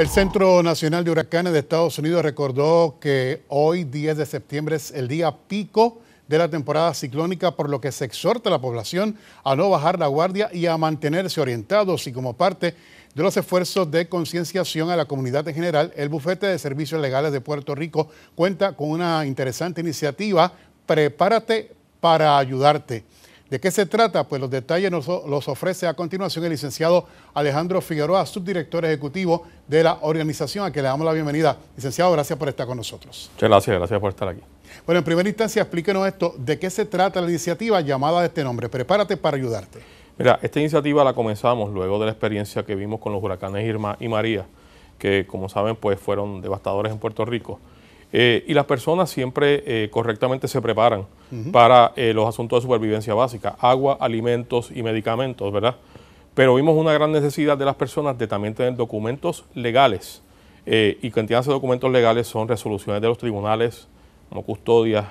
El Centro Nacional de Huracanes de Estados Unidos recordó que hoy, 10 de septiembre, es el día pico de la temporada ciclónica, por lo que se exhorta a la población a no bajar la guardia y a mantenerse orientados. Y como parte de los esfuerzos de concienciación a la comunidad en general, el Bufete de Servicios Legales de Puerto Rico cuenta con una interesante iniciativa, Prepárate para ayudarte. ¿De qué se trata? Pues los detalles nos los ofrece a continuación el licenciado Alejandro Figueroa, subdirector ejecutivo de la organización, a que le damos la bienvenida. Licenciado, gracias por estar con nosotros. Muchas gracias, gracias por estar aquí. Bueno, en primera instancia, explíquenos esto, ¿de qué se trata la iniciativa llamada de este nombre? Prepárate para ayudarte. Mira, esta iniciativa la comenzamos luego de la experiencia que vimos con los huracanes Irma y María, que como saben, pues fueron devastadores en Puerto Rico. Eh, y las personas siempre eh, correctamente se preparan para eh, los asuntos de supervivencia básica, agua, alimentos y medicamentos, ¿verdad? Pero vimos una gran necesidad de las personas de también tener documentos legales. y cantidad de documentos legales son resoluciones de los tribunales, como custodias,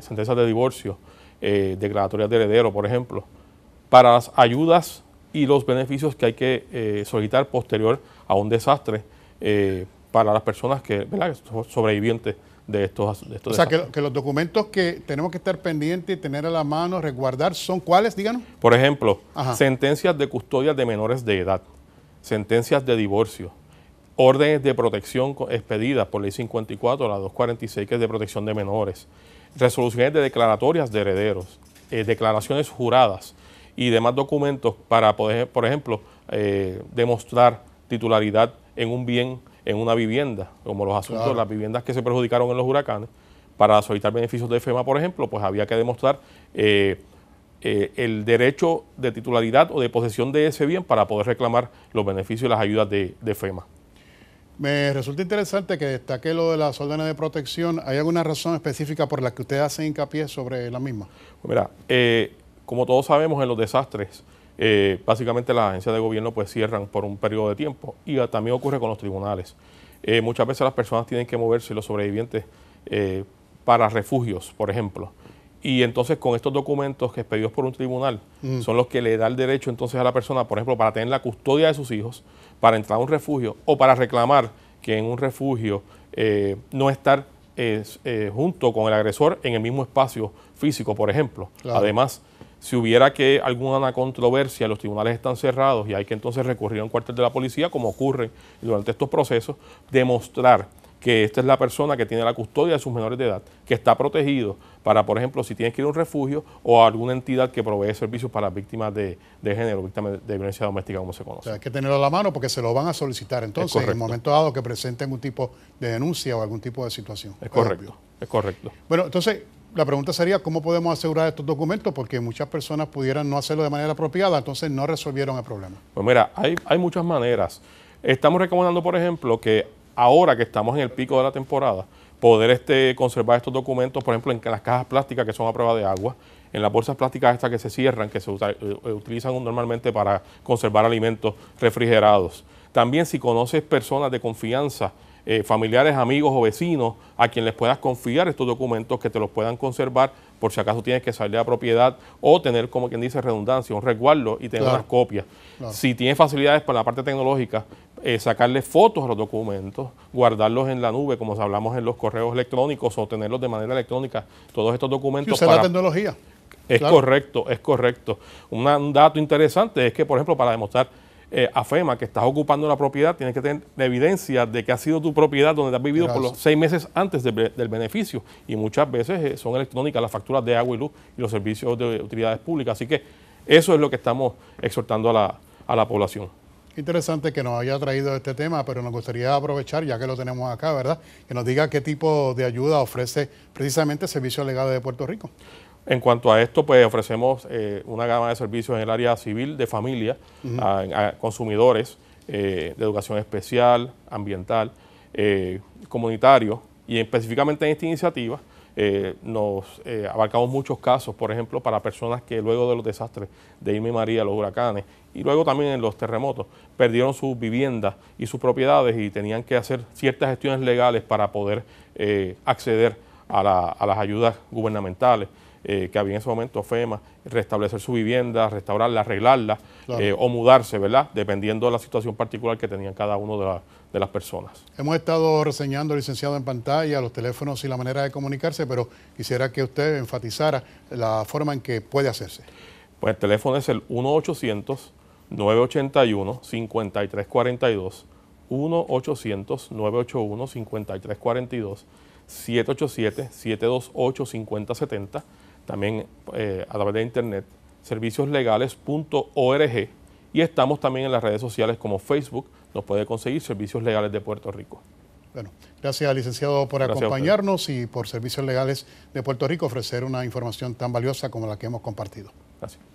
sentencias de divorcio, declaratorias de heredero, por ejemplo, para las ayudas y los beneficios que hay que solicitar posterior a un desastre para las personas que ¿verdad? sobrevivientes de estos, O sea, que, los documentos que tenemos que estar pendientes y tener a la mano, resguardar, ¿son cuáles, díganos? Por ejemplo, sentencias de custodia de menores de edad, sentencias de divorcio, órdenes de protección expedidas por ley 54, la 246, que es de protección de menores, resoluciones de declaratorias de herederos, eh, declaraciones juradas y demás documentos para poder, por ejemplo, eh, demostrar titularidad en un bien en una vivienda, como los asuntos, las viviendas que se perjudicaron en los huracanes, para solicitar beneficios de FEMA, por ejemplo, pues había que demostrar eh, eh, el derecho de titularidad o de posesión de ese bien para poder reclamar los beneficios y las ayudas de, FEMA. Me resulta interesante que destaque lo de las órdenes de protección. ¿Hay alguna razón específica por la que usted hace hincapié sobre la misma? Pues mira, eh, como todos sabemos, en los desastres eh, básicamente las agencias de gobierno pues cierran por un periodo de tiempo y ah, también ocurre con los tribunales. Eh, muchas veces las personas tienen que moverse, los sobrevivientes, eh, para refugios, por ejemplo. Y entonces con estos documentos que pedidos por un tribunal mm. son los que le da el derecho entonces a la persona, por ejemplo, para tener la custodia de sus hijos, para entrar a un refugio o para reclamar que en un refugio no estar junto con el agresor en el mismo espacio físico, por ejemplo. Además, si hubiera que alguna controversia, los tribunales están cerrados y hay que entonces recurrir a un cuartel de la policía, como ocurre durante estos procesos, demostrar que esta es la persona que tiene la custodia de sus menores de edad, que está protegido para, por ejemplo, si tiene que ir a un refugio o a alguna entidad que provee servicios para víctimas de, género, víctimas de violencia doméstica, como se conoce. hay que tenerlo a la mano porque se lo van a solicitar entonces en el momento dado que presenten un tipo de denuncia o algún tipo de situación. Es correcto, es correcto. Bueno, entonces, la pregunta sería cómo podemos asegurar estos documentos porque muchas personas pudieran no hacerlo de manera apropiada, entonces no resolvieron el problema. Pues mira, hay, hay muchas maneras. Estamos recomendando, por ejemplo, que ahora que estamos en el pico de la temporada, poder este, conservar estos documentos, por ejemplo, en las cajas plásticas que son a prueba de agua, en las bolsas plásticas estas que se cierran, que se eh, eh, utilizan normalmente para conservar alimentos refrigerados. También si conoces personas de confianza, eh, familiares, amigos o vecinos a quien les puedas confiar estos documentos que te los puedan conservar por si acaso tienes que salir a propiedad o tener, como quien dice, redundancia, un resguardo y tener las unas copias. Si tienes facilidades para la parte tecnológica, eh, sacarle fotos a los documentos, guardarlos en la nube, como hablamos en los correos electrónicos, o tenerlos de manera electrónica, todos estos documentos. Y usar la tecnología. Es correcto, es correcto. un dato interesante es que, por ejemplo, para demostrar eh, a FEMA que estás ocupando la propiedad, tienes que tener evidencia de que ha sido tu propiedad donde has vivido por los seis meses antes del beneficio. Y muchas veces eh, son electrónicas las facturas de agua y luz y los servicios de utilidades públicas. Así que eso es lo que estamos exhortando a la, a la población. Interesante que nos haya traído este tema, pero nos gustaría aprovechar, ya que lo tenemos acá, ¿verdad? Que nos diga qué tipo de ayuda ofrece precisamente Servicio legado de Puerto Rico. En cuanto a esto, pues ofrecemos eh, una gama de servicios en el área civil, de familia, a, consumidores, eh, de educación especial, ambiental, eh, comunitario, y específicamente en esta iniciativa eh, nos eh, abarcamos muchos casos, por ejemplo, para personas que luego de los desastres de Irma y María, los huracanes, y luego también en los terremotos, perdieron sus viviendas y sus propiedades y tenían que hacer ciertas gestiones legales para poder eh, acceder a las ayudas gubernamentales. Eh, que había en ese momento FEMA, restablecer su vivienda, restaurarla, arreglarla eh, o mudarse, ¿verdad? Dependiendo de la situación particular que tenían cada uno de, de las personas. Hemos estado reseñando, licenciado, en pantalla los teléfonos y la manera de comunicarse, pero quisiera que usted enfatizara la forma en que puede hacerse. Pues el teléfono es el 1 800 981 5342 1-800-981-5342, 787-728-5070 también eh, a través de internet, servicioslegales.org y estamos también en las redes sociales como Facebook, nos puede conseguir Servicios Legales de Puerto Rico. Bueno, gracias licenciado por acompañarnos y por Servicios Legales de Puerto Rico ofrecer una información tan valiosa como la que hemos compartido. Gracias.